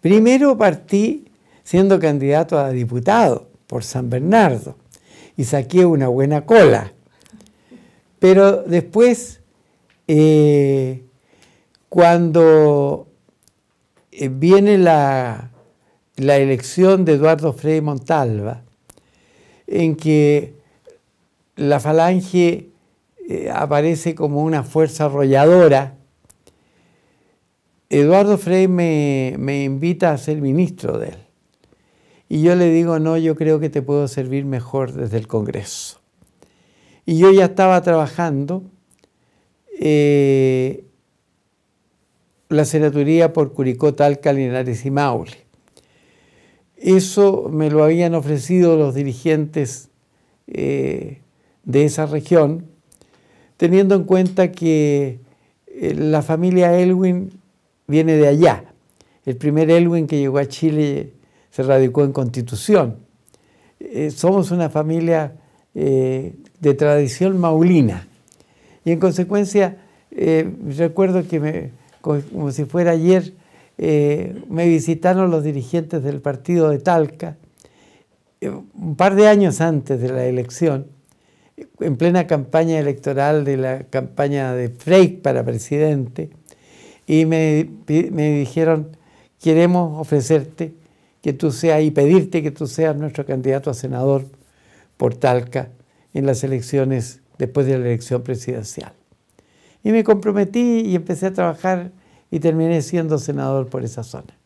Primero partí siendo candidato a diputado por San Bernardo y saqué una buena cola. Pero después, eh, cuando eh, viene la, elección de Eduardo Frei Montalva, en que la falange eh, aparece como una fuerza arrolladora Eduardo Frey me, invita a ser ministro de él. Y yo le digo, no, yo creo que te puedo servir mejor desde el Congreso. Y yo ya estaba trabajando. Eh, la senaturía por Curicó, Talca, Linares y Maule. Eso me lo habían ofrecido los dirigentes eh, de esa región, teniendo en cuenta que eh, la familia Elwin viene de allá. El primer Elwin que llegó a Chile se radicó en Constitución. Eh, somos una familia eh, de tradición maulina. Y en consecuencia, eh, recuerdo que como si fuera ayer, me visitaron los dirigentes del partido de Talca un par de años antes de la elección, en plena campaña electoral de la campaña de Frey para presidente y me, dijeron, queremos ofrecerte que tú seas y pedirte que tú seas nuestro candidato a senador por Talca en las elecciones después de la elección presidencial. Y me comprometí y empecé a trabajar y terminé siendo senador por esa zona.